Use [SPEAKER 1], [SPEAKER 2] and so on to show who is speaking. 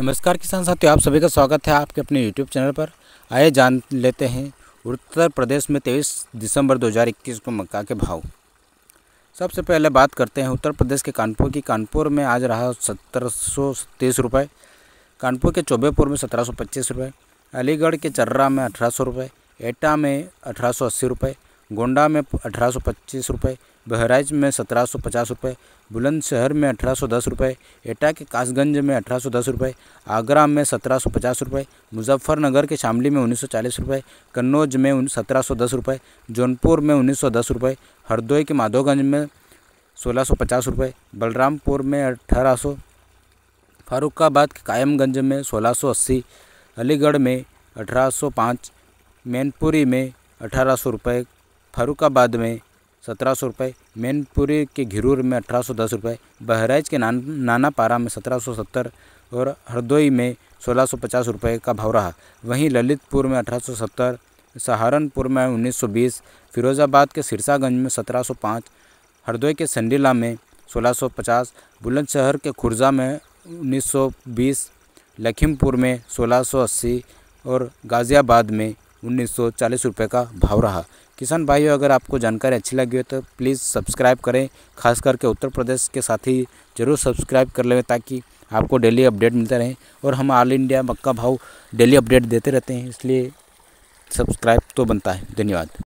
[SPEAKER 1] नमस्कार किसान साथियों आप सभी का स्वागत है आपके अपने यूट्यूब चैनल पर आइए जान लेते हैं उत्तर प्रदेश में तेईस दिसंबर 2021 को मक्का के भाव सबसे पहले बात करते हैं उत्तर प्रदेश के कानपुर की कानपुर में आज रहा सत्रह सौ तीस रुपये कानपुर के चौबेपुर में सत्रह सौ पच्चीस रुपये अलीगढ़ के चर्रा में अठारह सौ रुपये एटा में अठारह सौ अस्सी रुपये गोंडा में अठारह सौ पच्चीस रुपये बहराइच में सत्रह सौ पचास रुपये बुलंदशहर में अठारह सौ दस रुपये एटा के कासगंज में अठारह सौ दस रुपये आगरा में सत्रह सौ पचास रुपये मुजफ्फरनगर के शामली में उन्नीस सौ चालीस रुपये कन्नौज में सत्रह सौ दस रुपये जौनपुर में उन्नीस सौ दस रुपये हरदोई के माधोगंज में सोलह सौ पचास रुपये बलरामपुर में अठारह सौ फारुखाबाद के कायमगंज में सोलह सौ अस्सी अलीगढ़ में अठारह सौ पाँच मैनपुरी में अठारह सौ रुपये फरुखाबाद में सत्रह सौ रुपये मैनपुरी के घिरूर में अठारह सौ दस रुपये बहराइच के नान नानापारा में सत्रह सौ सत्तर और हरदोई में सोलह सौ पचास रुपये का भाव रहा वहीं ललितपुर में अठारह सौ सत्तर सहारनपुर में उन्नीस सौ बीस फिरोजाबाद के सिरसागंज में सत्रह सौ पाँच हरदोई के संडीला में सोलह सौ पचास बुलंदशहर के खुर्जा में उन्नीस सौ बीस लखीमपुर में सोलह सौ अस्सी और गाज़ियाबाद में उन्नीस सौ चालीस रुपये का भाव रहा किसान भाइयों अगर आपको जानकारी अच्छी लगी हो तो प्लीज़ सब्सक्राइब करें खास करके उत्तर प्रदेश के साथ ही ज़रूर सब्सक्राइब कर लें ताकि आपको डेली अपडेट मिलता रहे और हम ऑल इंडिया मक्का भाव डेली अपडेट देते रहते हैं इसलिए सब्सक्राइब तो बनता है धन्यवाद